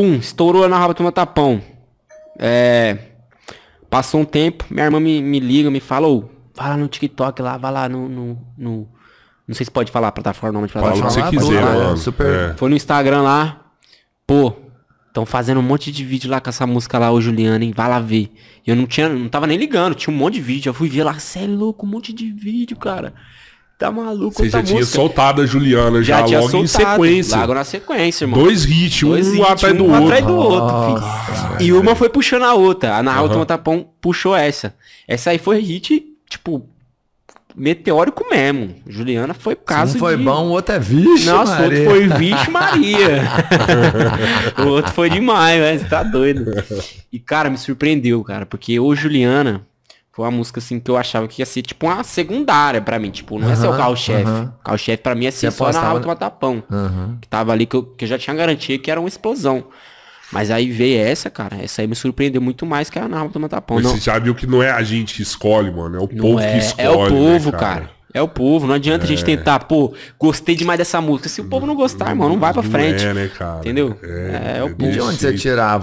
Pum, estourou na raba, meu tapão. É. Passou um tempo, minha irmã me, me liga, me fala, ô, vai lá no TikTok lá, vai lá no. no, no não sei se pode falar plataforma, nome de plataforma. Fala o que você quiser, lá, mano. Né? Super... É. Foi no Instagram lá, pô, estão fazendo um monte de vídeo lá com essa música lá, o Juliano, hein? Vai lá ver. Eu não tinha, não tava nem ligando, tinha um monte de vídeo. Eu fui ver lá, cê é louco, um monte de vídeo, cara. Tá maluco, Você já tinha soltado a Juliana já, já tinha logo soltado, em sequência. Logo na sequência, mano. Dois hits, Dois um atrás um do outro. atrás do outro, E uma foi puxando a outra. A Narra uhum. Tapão puxou essa. Essa aí foi hit, tipo, meteórico mesmo. Juliana foi caso. Se um foi de... bom, o outro é vixe. Nossa, Maria. o outro foi vixe Maria. o outro foi demais, mas tá doido. E, cara, me surpreendeu, cara, porque o Juliana, foi uma música, assim, que eu achava que ia ser, tipo, uma secundária pra mim. Tipo, não é ser o carro-chefe. Uh Carro-chefe pra mim é ser Você só na auto-atapão. Uh Que tava ali, que eu, que eu já tinha garantia que era uma explosão. Mas aí veio essa, cara. Essa aí me surpreendeu muito mais que a Narva do Matapão. Não. Você já viu que não é a gente que escolhe, mano. É o não povo é, que escolhe. É o né, povo, né, cara? cara. É o povo. Não adianta é. a gente é. tentar, pô, gostei demais dessa música. Se o povo não gostar, não, irmão, não vai pra frente. É, né, cara? Entendeu? É, é, é o é povo. De onde você tirava?